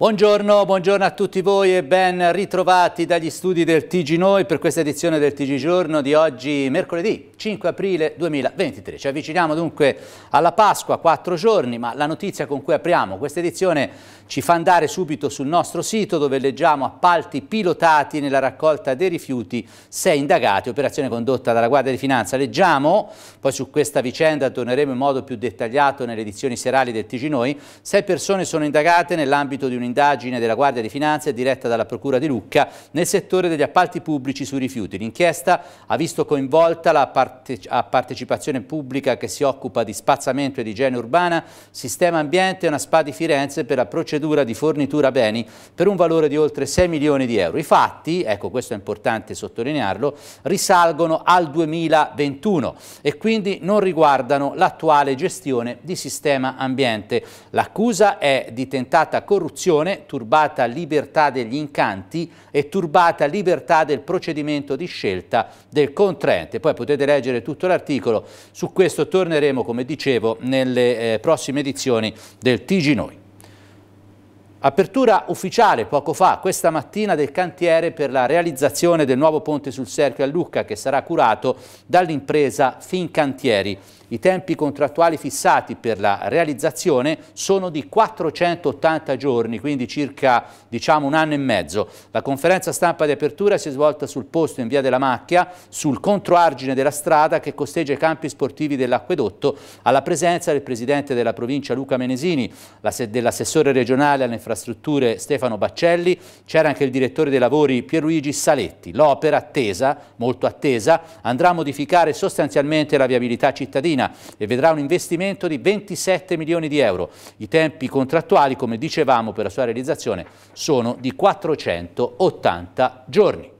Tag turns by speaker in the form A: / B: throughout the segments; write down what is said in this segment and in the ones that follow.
A: Buongiorno, buongiorno, a tutti voi e ben ritrovati dagli studi del TG Noi per questa edizione del TG Giorno di oggi mercoledì 5 aprile 2023. Ci avviciniamo dunque alla Pasqua, quattro giorni, ma la notizia con cui apriamo questa edizione ci fa andare subito sul nostro sito dove leggiamo appalti pilotati nella raccolta dei rifiuti, sei indagati, operazione condotta dalla Guardia di Finanza. Leggiamo, poi su questa vicenda torneremo in modo più dettagliato nelle edizioni serali del TG Noi, sei persone sono indagate nell'ambito di un'indagine della Guardia di Finanza diretta dalla Procura di Lucca nel settore degli appalti pubblici sui rifiuti. L'inchiesta ha visto coinvolta la parte partecipazione pubblica che si occupa di spazzamento e di igiene urbana, Sistema Ambiente e una SPA di Firenze per la procedura procedura di fornitura beni per un valore di oltre 6 milioni di euro. I fatti, ecco questo è importante sottolinearlo, risalgono al 2021 e quindi non riguardano l'attuale gestione di sistema ambiente. L'accusa è di tentata corruzione, turbata libertà degli incanti e turbata libertà del procedimento di scelta del contraente. Poi potete leggere tutto l'articolo, su questo torneremo come dicevo nelle eh, prossime edizioni del TG Noi. Apertura ufficiale poco fa, questa mattina, del cantiere per la realizzazione del nuovo ponte sul Serchio a Lucca che sarà curato dall'impresa Fincantieri. I tempi contrattuali fissati per la realizzazione sono di 480 giorni, quindi circa diciamo, un anno e mezzo. La conferenza stampa di apertura si è svolta sul posto in via della Macchia, sul controargine della strada che costeggia i campi sportivi dell'acquedotto, alla presenza del presidente della provincia Luca Menesini, dell'assessore regionale alle infrastrutture Stefano Baccelli, c'era anche il direttore dei lavori Pierluigi Saletti. L'opera attesa, molto attesa, andrà a modificare sostanzialmente la viabilità cittadina Latina e vedrà un investimento di 27 milioni di euro. I tempi contrattuali, come dicevamo, per la sua realizzazione sono di 480 giorni.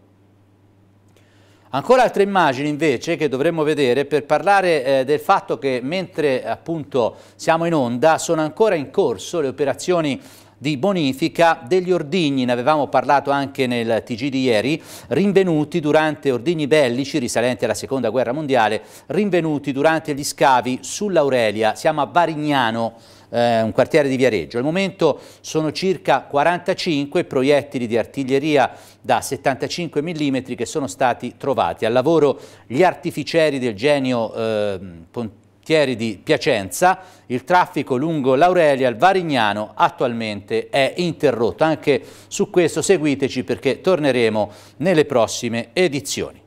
A: Ancora altre immagini invece che dovremmo vedere per parlare eh, del fatto che mentre appunto siamo in onda sono ancora in corso le operazioni di bonifica degli ordigni, ne avevamo parlato anche nel TG di ieri, rinvenuti durante ordigni bellici risalenti alla seconda guerra mondiale, rinvenuti durante gli scavi sull'Aurelia, siamo a Varignano, eh, un quartiere di Viareggio. Al momento sono circa 45 proiettili di artiglieria da 75 mm che sono stati trovati. Al lavoro gli artificieri del genio eh, Pontino, Chieri di Piacenza, il traffico lungo l'Aurelia al Varignano attualmente è interrotto. Anche su questo seguiteci perché torneremo nelle prossime edizioni.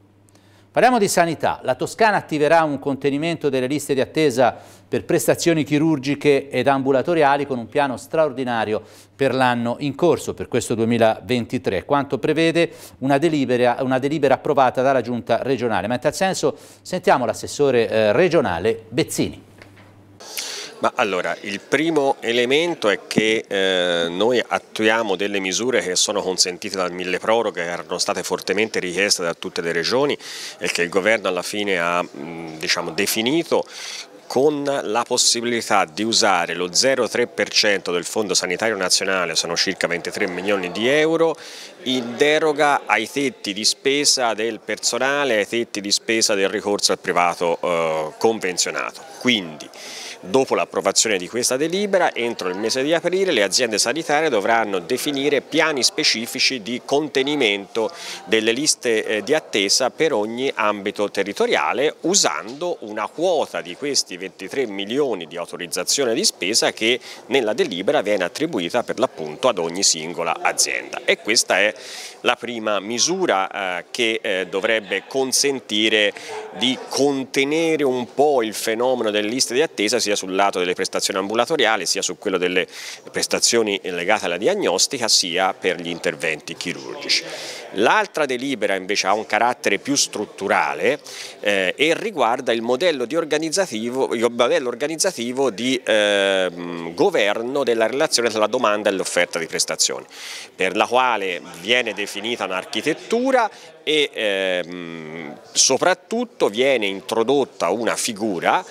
A: Parliamo di sanità. La Toscana attiverà un contenimento delle liste di attesa per prestazioni chirurgiche ed ambulatoriali con un piano straordinario per l'anno in corso, per questo 2023, quanto prevede una delibera, una delibera approvata dalla Giunta regionale. Ma in tal senso sentiamo l'assessore eh, regionale Bezzini.
B: Ma allora, il primo elemento è che eh, noi attuiamo delle misure che sono consentite dal mille proroghe, che erano state fortemente richieste da tutte le regioni e che il governo alla fine ha mh, diciamo, definito con la possibilità di usare lo 0,3% del Fondo Sanitario Nazionale, sono circa 23 milioni di euro, in deroga ai tetti di spesa del personale, ai tetti di spesa del ricorso al privato eh, convenzionato. Quindi, Dopo l'approvazione di questa delibera, entro il mese di aprile le aziende sanitarie dovranno definire piani specifici di contenimento delle liste eh, di attesa per ogni ambito territoriale usando una quota di questi 23 milioni di autorizzazione di spesa che nella delibera viene attribuita per l'appunto ad ogni singola azienda. E questa è la prima misura eh, che eh, dovrebbe consentire di contenere un po' il fenomeno delle liste di attesa sia sia sul lato delle prestazioni ambulatoriali sia su quello delle prestazioni legate alla diagnostica sia per gli interventi chirurgici. L'altra delibera invece ha un carattere più strutturale eh, e riguarda il modello, organizzativo, il modello organizzativo, di eh, governo della relazione tra la domanda e l'offerta di prestazioni, per la quale viene definita un'architettura e eh, soprattutto viene introdotta una figura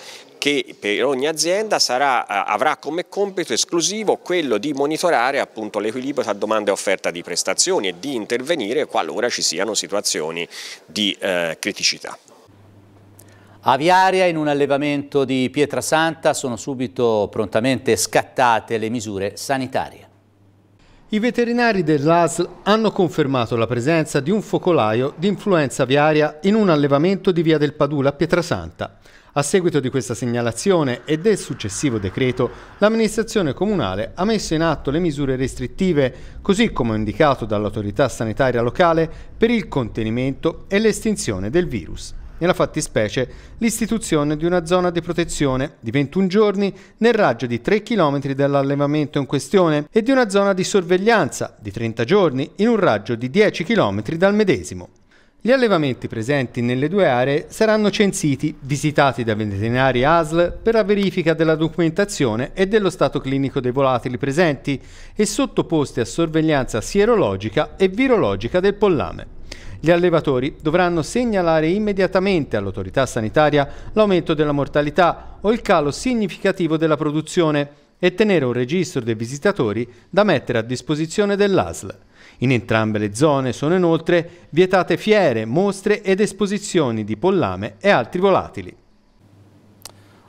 B: che per ogni azienda sarà, eh, avrà come compito esclusivo quello di monitorare l'equilibrio tra domanda e offerta di prestazioni e di intervenire qualora ci siano situazioni di
A: eh, criticità. Aviaria in un allevamento di Pietrasanta sono subito prontamente scattate le misure sanitarie. I
C: veterinari dell'ASL hanno confermato la presenza di un focolaio di influenza aviaria in un allevamento di Via del Padula a Pietrasanta. A seguito di questa segnalazione e del successivo decreto, l'amministrazione comunale ha messo in atto le misure restrittive, così come indicato dall'autorità sanitaria locale, per il contenimento e l'estinzione del virus nella fattispecie l'istituzione di una zona di protezione di 21 giorni nel raggio di 3 km dall'allevamento in questione e di una zona di sorveglianza di 30 giorni in un raggio di 10 km dal medesimo. Gli allevamenti presenti nelle due aree saranno censiti, visitati da veterinari ASL per la verifica della documentazione e dello stato clinico dei volatili presenti e sottoposti a sorveglianza sierologica e virologica del pollame. Gli allevatori dovranno segnalare immediatamente all'autorità sanitaria l'aumento della mortalità o il calo significativo della produzione e tenere un registro dei visitatori da mettere a disposizione dell'ASL. In entrambe le zone sono inoltre vietate fiere, mostre ed
A: esposizioni di pollame e altri volatili.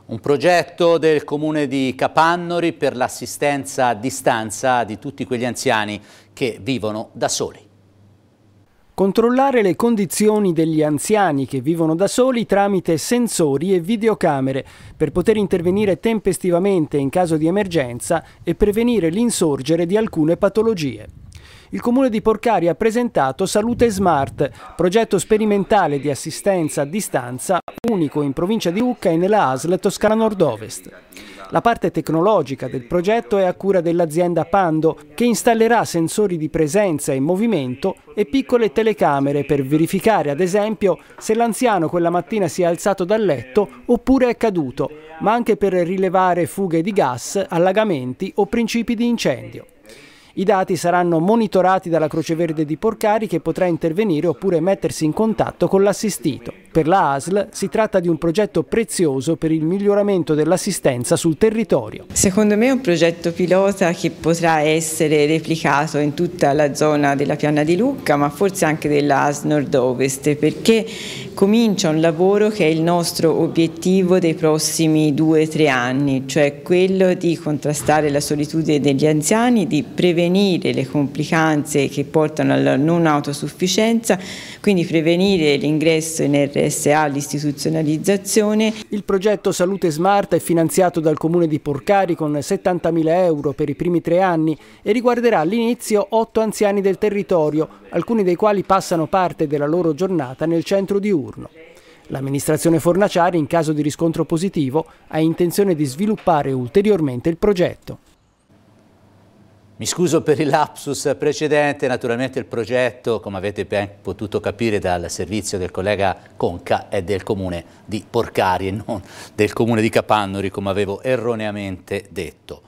A: Un progetto del comune di Capannori per l'assistenza a distanza di tutti quegli anziani che vivono da soli.
D: Controllare le condizioni degli anziani che vivono da soli tramite sensori e videocamere per poter intervenire tempestivamente in caso di emergenza e prevenire l'insorgere di alcune patologie. Il comune di Porcari ha presentato Salute Smart, progetto sperimentale di assistenza a distanza unico in provincia di Lucca e nella ASL Toscana Nord-Ovest. La parte tecnologica del progetto è a cura dell'azienda Pando, che installerà sensori di presenza e movimento e piccole telecamere per verificare, ad esempio, se l'anziano quella mattina si è alzato dal letto oppure è caduto, ma anche per rilevare fughe di gas, allagamenti o principi di incendio. I dati saranno monitorati dalla Croce Verde di Porcari che potrà intervenire oppure mettersi in contatto con l'assistito. Per la ASL si tratta di un progetto prezioso per il miglioramento dell'assistenza sul territorio. Secondo me è un progetto pilota che potrà essere replicato in tutta la zona della Piana di Lucca ma forse anche della ASL Nord-Ovest perché comincia un lavoro che è il nostro obiettivo dei prossimi due o tre anni, cioè quello di contrastare la solitudine degli anziani, di prevenire le complicanze che portano alla non autosufficienza, quindi prevenire l'ingresso in RSA, l'istituzionalizzazione. Il progetto Salute Smart è finanziato dal comune di Porcari con 70.000 euro per i primi tre anni e riguarderà all'inizio otto anziani del territorio, alcuni dei quali passano parte della loro giornata nel centro di U turno. L'amministrazione Fornaciari, in caso di riscontro positivo, ha intenzione di sviluppare ulteriormente il progetto. Mi scuso per
A: il lapsus precedente, naturalmente il progetto, come avete ben potuto capire dal servizio del collega Conca, è del comune di Porcari e non del comune di Capannori, come avevo erroneamente detto.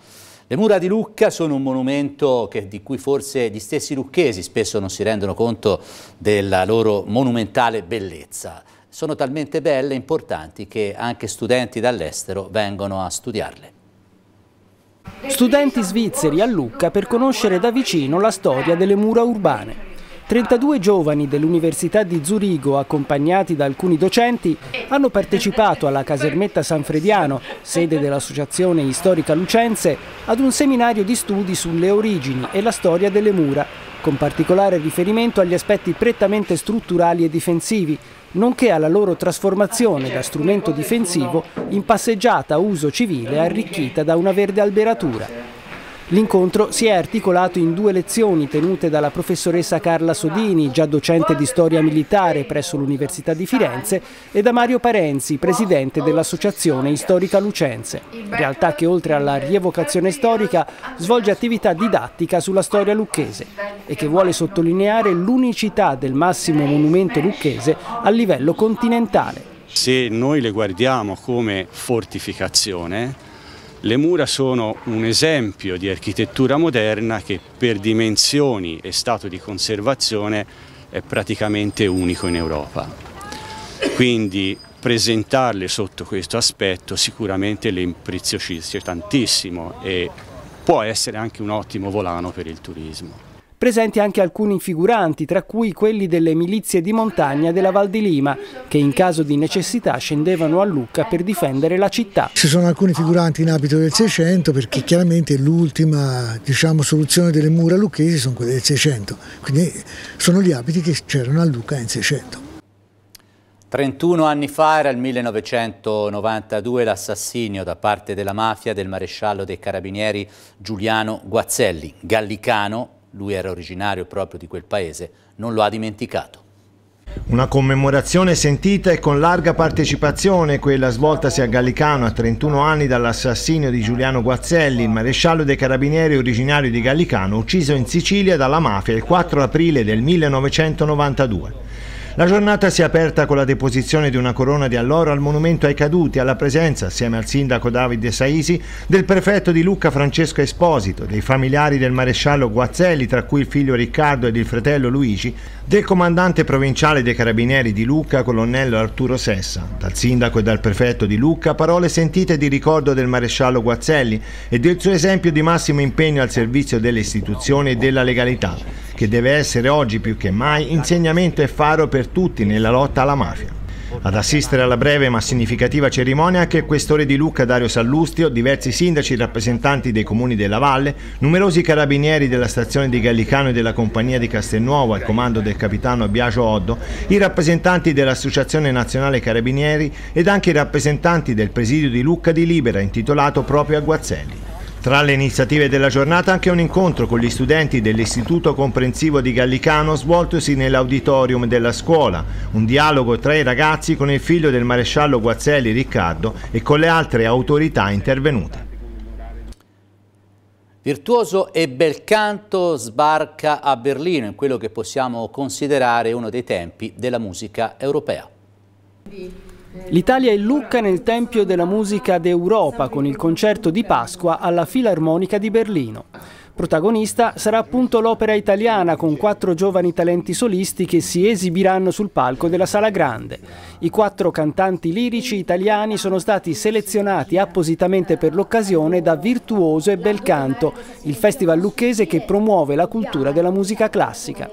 A: Le mura di Lucca sono un monumento che, di cui forse gli stessi lucchesi spesso non si rendono conto della loro monumentale bellezza. Sono talmente belle e importanti che anche studenti dall'estero vengono a studiarle.
D: Studenti svizzeri a Lucca per conoscere da vicino la storia delle mura urbane. 32 giovani dell'Università di Zurigo, accompagnati da alcuni docenti, hanno partecipato alla Casermetta San Frediano, sede dell'Associazione Istorica Lucense, ad un seminario di studi sulle origini e la storia delle mura, con particolare riferimento agli aspetti prettamente strutturali e difensivi, nonché alla loro trasformazione da strumento difensivo in passeggiata a uso civile arricchita da una verde alberatura. L'incontro si è articolato in due lezioni tenute dalla professoressa Carla Sodini, già docente di storia militare presso l'Università di Firenze, e da Mario Parenzi, presidente dell'Associazione Istorica Lucense, realtà che oltre alla rievocazione storica svolge attività didattica sulla storia lucchese e che vuole sottolineare l'unicità del massimo monumento lucchese a livello continentale.
A: Se noi le guardiamo come fortificazione, le mura sono un esempio di architettura moderna che per dimensioni e stato di conservazione è praticamente unico in Europa. Quindi presentarle sotto questo aspetto sicuramente le impreziosisce tantissimo e può essere anche un ottimo volano per il turismo
D: presenti anche alcuni figuranti, tra cui quelli delle milizie di montagna della Val di Lima, che in caso di necessità scendevano a Lucca per difendere la città.
E: Ci sono alcuni figuranti
A: in abito del 600 perché chiaramente l'ultima diciamo, soluzione delle mura lucchesi sono quelle del 600, quindi sono gli abiti che c'erano a Lucca in 600. 31 anni fa era il 1992 l'assassinio da parte della mafia del maresciallo dei carabinieri Giuliano Guazzelli, gallicano lui era originario proprio di quel paese, non lo ha dimenticato.
E: Una commemorazione sentita e con larga partecipazione, quella svoltasi a Gallicano a 31 anni dall'assassinio di Giuliano Guazzelli, il maresciallo dei carabinieri originario di Gallicano, ucciso in Sicilia dalla mafia il 4 aprile del 1992. La giornata si è aperta con la deposizione di una corona di alloro al monumento ai caduti, alla presenza, assieme al sindaco Davide Saisi, del prefetto di Lucca Francesco Esposito, dei familiari del maresciallo Guazzelli, tra cui il figlio Riccardo ed il fratello Luigi, del comandante provinciale dei carabinieri di Lucca, colonnello Arturo Sessa, dal sindaco e dal prefetto di Lucca, parole sentite di ricordo del maresciallo Guazzelli e del suo esempio di massimo impegno al servizio delle istituzioni e della legalità, che deve essere oggi più che mai insegnamento e faro per per tutti nella lotta alla mafia. Ad assistere alla breve ma significativa cerimonia anche il questore di Lucca Dario Sallustio, diversi sindaci rappresentanti dei comuni della valle, numerosi carabinieri della stazione di Gallicano e della compagnia di Castelnuovo al comando del capitano Biagio Oddo, i rappresentanti dell'Associazione Nazionale Carabinieri ed anche i rappresentanti del presidio di Lucca di Libera intitolato proprio a Guazzelli. Tra le iniziative della giornata anche un incontro con gli studenti dell'Istituto Comprensivo di Gallicano svoltosi nell'auditorium della scuola, un dialogo tra i ragazzi con il figlio del maresciallo Guazzelli Riccardo e con le altre autorità intervenute.
A: Virtuoso e bel canto sbarca a Berlino in quello che possiamo considerare uno dei tempi della musica europea.
D: L'Italia è Lucca nel Tempio della Musica d'Europa con il concerto di Pasqua alla Filarmonica di Berlino. Protagonista sarà appunto l'opera italiana con quattro giovani talenti solisti che si esibiranno sul palco della Sala Grande. I quattro cantanti lirici italiani sono stati selezionati appositamente per l'occasione da Virtuoso e Bel Canto, il festival lucchese che promuove la cultura della musica classica.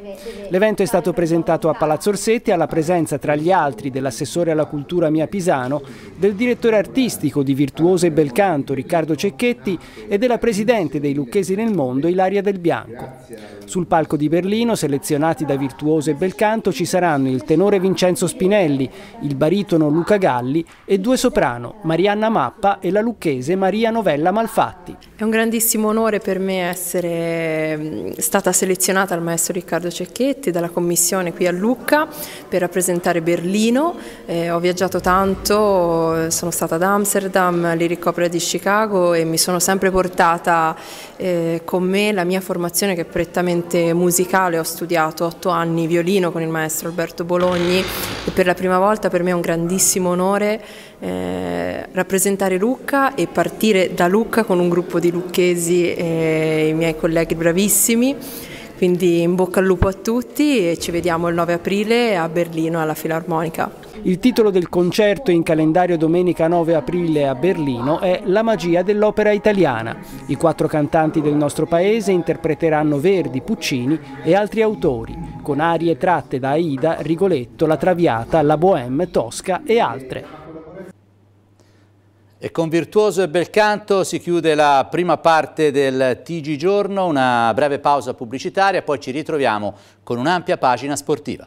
D: L'evento è stato presentato a Palazzo Orsetti alla presenza tra gli altri dell'assessore alla cultura Mia Pisano, del direttore artistico di Virtuoso e Bel Canto, Riccardo Cecchetti e della presidente dei lucchesi nel mondo Ilaria Del Bianco. Sul palco di Berlino, selezionati da Virtuoso e Bel Canto, ci saranno il tenore Vincenzo Spinelli, il baritono Luca Galli e due soprano, Marianna Mappa e la lucchese Maria Novella Malfatti. È un grandissimo onore per me essere mm, stata selezionata al maestro Riccardo Cecchetti dalla commissione qui a Lucca per rappresentare Berlino. Eh, ho viaggiato tanto, sono stata ad Amsterdam, all'Iricopera di Chicago e mi sono sempre portata eh, con me la mia formazione che è prettamente musicale. Ho studiato otto anni violino con il maestro Alberto Bologni per la prima volta per me è un grandissimo onore eh, rappresentare Lucca e partire da Lucca con un gruppo di lucchesi e i miei colleghi bravissimi. Quindi in bocca al lupo a tutti e ci vediamo il 9 aprile a Berlino alla Filarmonica. Il titolo del concerto in calendario domenica 9 aprile a Berlino è La magia dell'opera italiana. I quattro cantanti del nostro paese interpreteranno Verdi, Puccini e altri autori con arie tratte da Aida, Rigoletto, La Traviata, La Bohème, Tosca e altre.
A: E con virtuoso e bel canto si chiude la prima parte del TG Giorno, una breve pausa pubblicitaria, poi ci ritroviamo con un'ampia pagina sportiva.